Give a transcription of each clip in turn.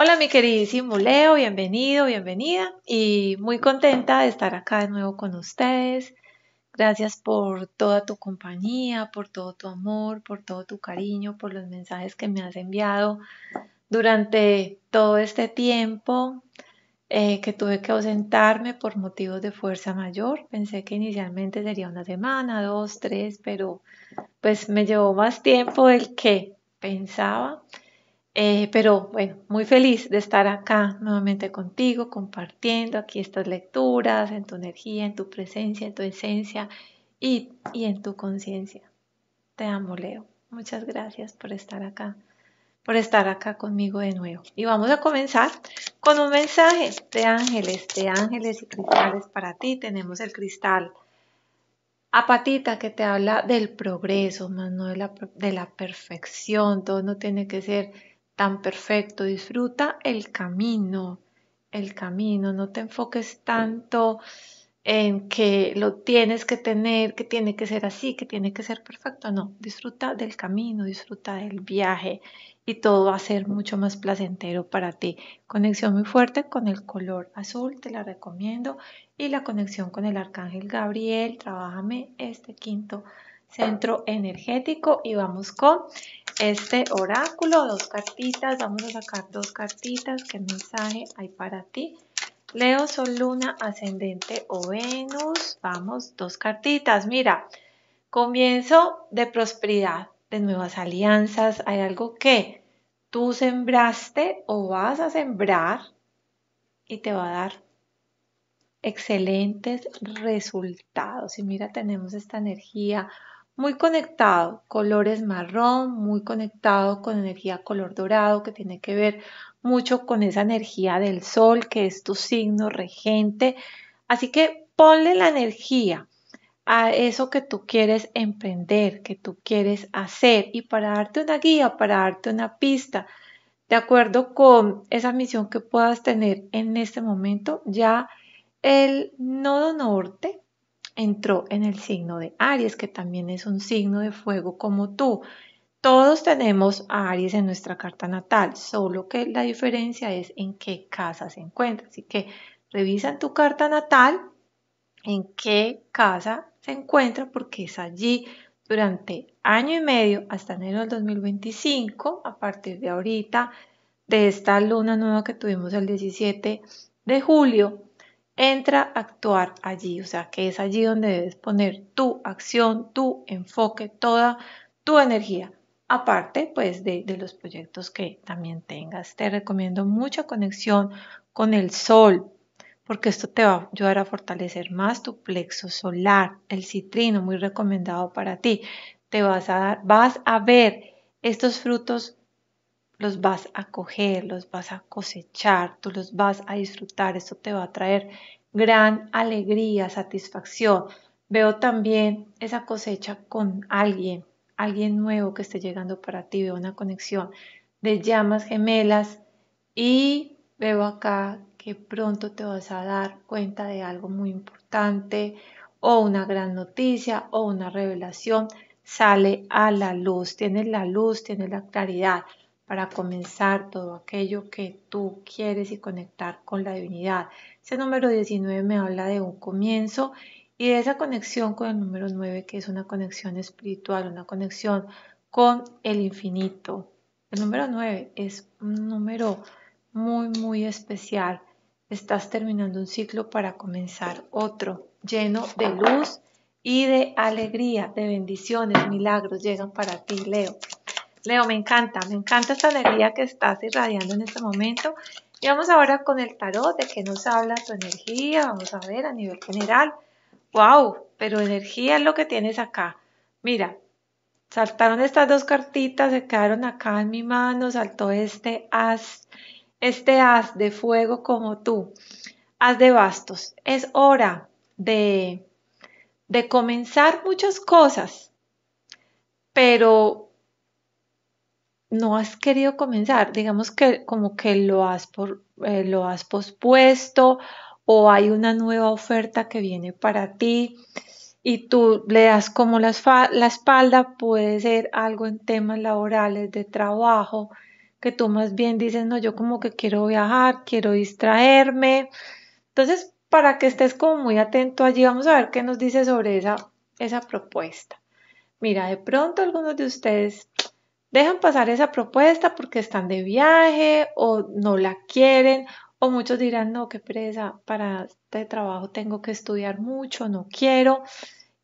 Hola mi queridísimo Leo, bienvenido, bienvenida y muy contenta de estar acá de nuevo con ustedes. Gracias por toda tu compañía, por todo tu amor, por todo tu cariño, por los mensajes que me has enviado durante todo este tiempo eh, que tuve que ausentarme por motivos de fuerza mayor. Pensé que inicialmente sería una semana, dos, tres, pero pues me llevó más tiempo del que pensaba. Eh, pero bueno, muy feliz de estar acá nuevamente contigo, compartiendo aquí estas lecturas, en tu energía, en tu presencia, en tu esencia y, en tu conciencia. Te amo, Leo. Muchas gracias por estar acá, por estar acá conmigo de nuevo. Y vamos a comenzar con un mensaje de ángeles, de ángeles y cristales para ti. Tenemos el cristal apatita que te habla del progreso, más no de la, de la perfección. Todo no tiene que ser tan perfecto. Disfruta el camino, el camino. No te enfoques tanto en que lo tienes que tener, que tiene que ser así, que tiene que ser perfecto. No, disfruta del camino, disfruta del viaje y todo va a ser mucho más placentero para ti. Conexión muy fuerte con el color azul, te la recomiendo. Y la conexión con el arcángel Gabriel, trabájame este quinto centro energético y vamos con este oráculo, dos cartitas, vamos a sacar dos cartitas, qué mensaje hay para ti. Leo, Sol, Luna, Ascendente o Venus, vamos, dos cartitas, mira, comienzo de prosperidad, de nuevas alianzas, hay algo que tú sembraste o vas a sembrar y te va a dar excelentes resultados. Y mira, tenemos esta energía muy conectado, colores marrón, muy conectado con energía color dorado que tiene que ver mucho con esa energía del sol que es tu signo regente. Así que ponle la energía a eso que tú quieres emprender, que tú quieres hacer y para darte una guía, para darte una pista, de acuerdo con esa misión que puedas tener en este momento, ya el nodo norte entró en el signo de Aries, que también es un signo de fuego como tú. Todos tenemos a Aries en nuestra carta natal, solo que la diferencia es en qué casa se encuentra. Así que revisa en tu carta natal en qué casa se encuentra, porque es allí durante año y medio hasta enero del 2025, a partir de ahorita, de esta luna nueva que tuvimos el 17 de julio, entra a actuar allí, o sea, que es allí donde debes poner tu acción, tu enfoque, toda tu energía. Aparte, pues, de, los proyectos que también tengas, te recomiendo mucha conexión con el sol, porque esto te va a ayudar a fortalecer más tu plexo solar, el citrino, muy recomendado para ti. Te vas a dar, vas a ver estos frutos los vas a coger, los vas a cosechar, tú los vas a disfrutar, Eso te va a traer gran alegría, satisfacción. Veo también esa cosecha con alguien, alguien nuevo que esté llegando para ti, veo una conexión de llamas gemelas y veo acá que pronto te vas a dar cuenta de algo muy importante o una gran noticia o una revelación sale a la luz, tienes la luz, tienes la claridad para comenzar todo aquello que tú quieres y conectar con la divinidad. Ese número 19 me habla de un comienzo y de esa conexión con el número 9 que es una conexión espiritual, una conexión con el infinito. El número 9 es un número muy, muy especial. Estás terminando un ciclo para comenzar otro, lleno de luz y de alegría, de bendiciones, milagros llegan para ti, Leo. Leo, me encanta, me encanta esta energía que estás irradiando en este momento. Y vamos ahora con el tarot, de qué nos habla tu energía, vamos a ver a nivel general. ¡Wow! Pero energía es lo que tienes acá. Mira, saltaron estas dos cartitas, se quedaron acá en mi mano, saltó este as, este as de fuego como tú, as de bastos. Es hora de, de comenzar muchas cosas, pero no has querido comenzar, digamos que como que lo has, por, eh, lo has pospuesto o hay una nueva oferta que viene para ti y tú le das como la, espalda, puede ser algo en temas laborales, de trabajo, que tú más bien dices, no, yo como que quiero viajar, quiero distraerme. Entonces, para que estés como muy atento allí, vamos a ver qué nos dice sobre esa, esa propuesta. Mira, de pronto algunos de ustedes dejan pasar esa propuesta porque están de viaje o no la quieren o muchos dirán, no, qué presa, para este trabajo tengo que estudiar mucho, no quiero.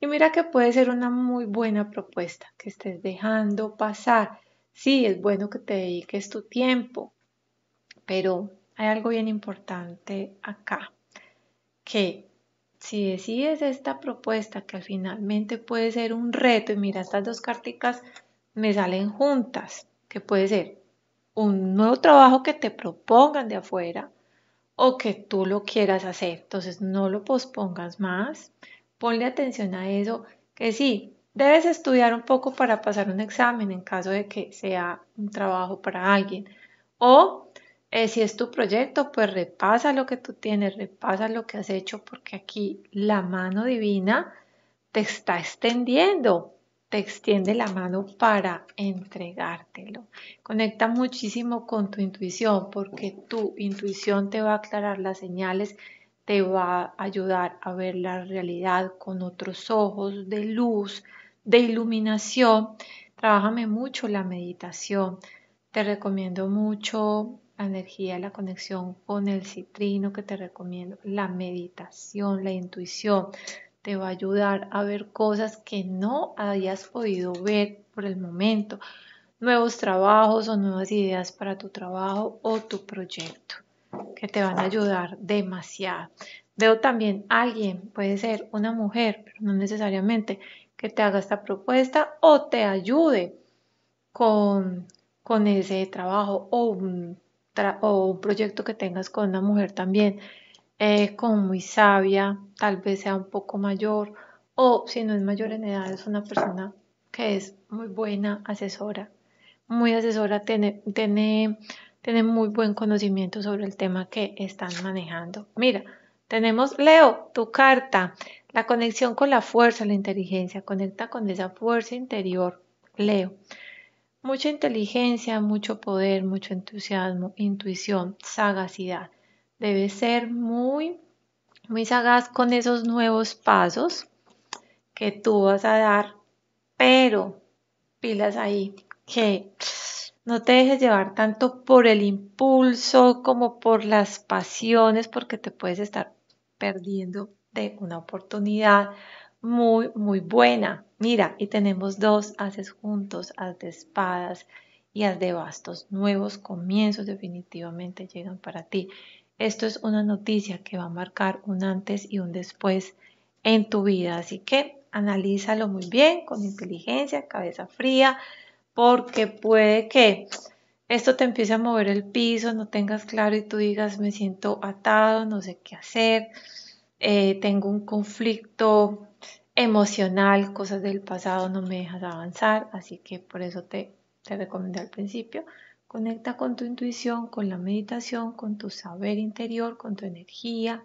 Y mira que puede ser una muy buena propuesta que estés dejando pasar. Sí, es bueno que te dediques tu tiempo, pero hay algo bien importante acá, que si decides esta propuesta que finalmente puede ser un reto, y mira, estas dos carticas me salen juntas, que puede ser un nuevo trabajo que te propongan de afuera o que tú lo quieras hacer. Entonces no lo pospongas más, ponle atención a eso, que sí, debes estudiar un poco para pasar un examen en caso de que sea un trabajo para alguien. O eh, si es tu proyecto, pues repasa lo que tú tienes, repasa lo que has hecho, porque aquí la mano divina te está extendiendo te extiende la mano para entregártelo. Conecta muchísimo con tu intuición porque tu intuición te va a aclarar las señales, te va a ayudar a ver la realidad con otros ojos de luz, de iluminación. Trabájame mucho la meditación. Te recomiendo mucho la energía, la conexión con el citrino que te recomiendo, la meditación, la intuición te va a ayudar a ver cosas que no habías podido ver por el momento, nuevos trabajos o nuevas ideas para tu trabajo o tu proyecto, que te van a ayudar demasiado. Veo también a alguien, puede ser una mujer, pero no necesariamente, que te haga esta propuesta o te ayude con, ese trabajo o o un proyecto que tengas con una mujer también eh, como muy sabia, tal vez sea un poco mayor, o si no es mayor en edad, es una persona que es muy buena asesora, muy asesora, tiene, tiene, tiene muy buen conocimiento sobre el tema que están manejando. Mira, tenemos Leo, tu carta, la conexión con la fuerza, la inteligencia, conecta con esa fuerza interior, Leo. Mucha inteligencia, mucho poder, mucho entusiasmo, intuición, sagacidad debe ser muy, muy sagaz con esos nuevos pasos que tú vas a dar, pero pilas ahí, que no te dejes llevar tanto por el impulso como por las pasiones, porque te puedes estar perdiendo de una oportunidad muy, muy buena. Mira, y tenemos dos haces juntos, haz de espadas y haz de bastos. Nuevos comienzos definitivamente llegan para ti. Esto es una noticia que va a marcar un antes y un después en tu vida. Así que analízalo muy bien, con inteligencia, cabeza fría, porque puede que esto te empiece a mover el piso, no tengas claro y tú digas me siento atado, no sé qué hacer, eh, tengo un conflicto emocional, cosas del pasado no me dejas avanzar, así que por eso te, te recomendé al principio Conecta con tu intuición, con la meditación, con tu saber interior, con tu energía,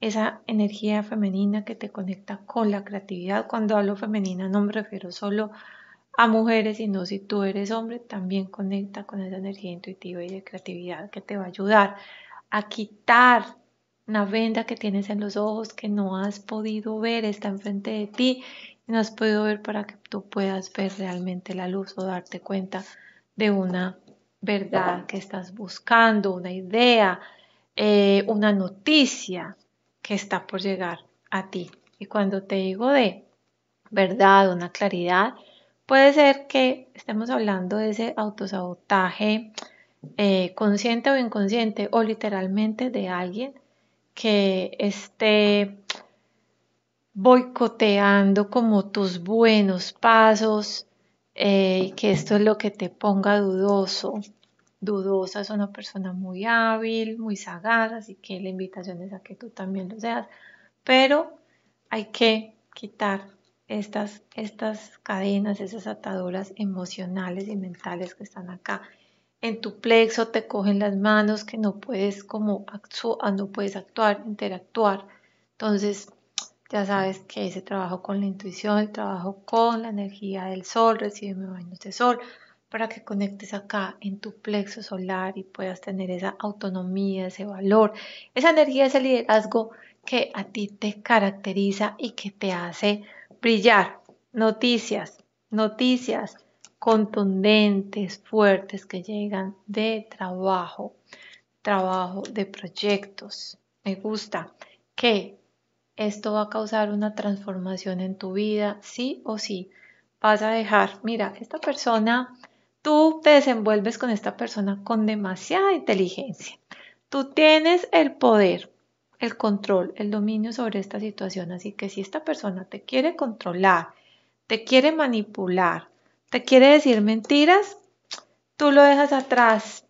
esa energía femenina que te conecta con la creatividad. Cuando hablo femenina no me refiero solo a mujeres, sino si tú eres hombre, también conecta con esa energía intuitiva y de creatividad que te va a ayudar a quitar una venda que tienes en los ojos que no has podido ver, está enfrente de ti y no has podido ver para que tú puedas ver realmente la luz o darte cuenta de una verdad que estás buscando, una idea, eh, una noticia que está por llegar a ti. Y cuando te digo de verdad, una claridad, puede ser que estemos hablando de ese autosabotaje eh, consciente o inconsciente o literalmente de alguien que esté boicoteando como tus buenos pasos, eh, que esto es lo que te ponga dudoso. Dudosa es una persona muy hábil, muy sagaz, así que la invitación es a que tú también lo seas, pero hay que quitar estas, estas cadenas, esas ataduras emocionales y mentales que están acá. En tu plexo te cogen las manos que no puedes como actuar, ah, no puedes actuar, interactuar. Entonces, ya sabes que ese trabajo con la intuición, el trabajo con la energía del sol, recibe baños de sol, para que conectes acá en tu plexo solar y puedas tener esa autonomía, ese valor, esa energía, ese liderazgo que a ti te caracteriza y que te hace brillar. Noticias, noticias contundentes, fuertes que llegan de trabajo, trabajo de proyectos. Me gusta que esto va a causar una transformación en tu vida, sí o sí. Vas a dejar, mira, esta persona, tú te desenvuelves con esta persona con demasiada inteligencia. Tú tienes el poder, el control, el dominio sobre esta situación. Así que si esta persona te quiere controlar, te quiere manipular, te quiere decir mentiras, tú lo dejas atrás.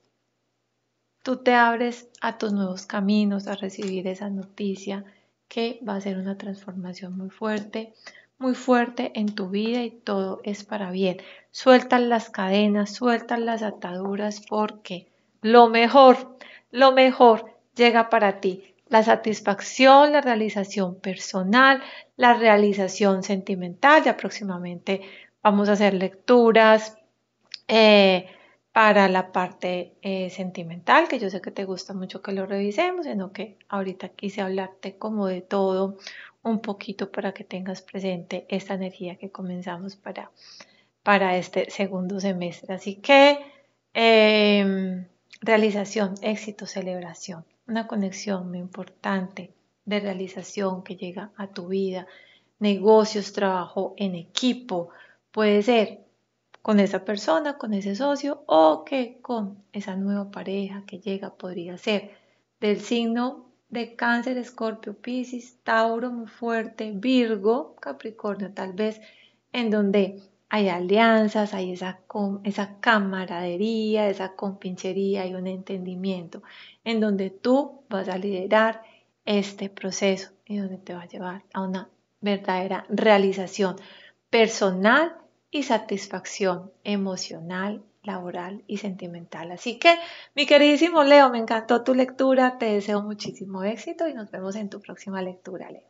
Tú te abres a tus nuevos caminos, a recibir esa noticia, que va a ser una transformación muy fuerte, muy fuerte en tu vida y todo es para bien. Sueltan las cadenas, sueltan las ataduras porque lo mejor, lo mejor llega para ti. La satisfacción, la realización personal, la realización sentimental, ya próximamente vamos a hacer lecturas, eh, para la parte eh, sentimental, que yo sé que te gusta mucho que lo revisemos, sino que ahorita quise hablarte como de todo un poquito para que tengas presente esta energía que comenzamos para, para este segundo semestre. Así que em, realización, éxito, celebración, una conexión muy importante de realización que llega a tu vida, negocios, trabajo en equipo, puede ser con esa persona, con ese socio o que con esa nueva pareja que llega podría ser del signo de cáncer, escorpio, piscis, tauro muy fuerte, virgo, capricornio tal vez, en donde hay alianzas, hay esa, esa camaradería, esa compinchería, y un entendimiento, en donde tú vas a liderar este proceso y donde te va a llevar a una verdadera realización personal y satisfacción emocional, laboral y sentimental. Así que, mi queridísimo Leo, me encantó tu lectura, te deseo muchísimo éxito y nos vemos en tu próxima lectura, Leo.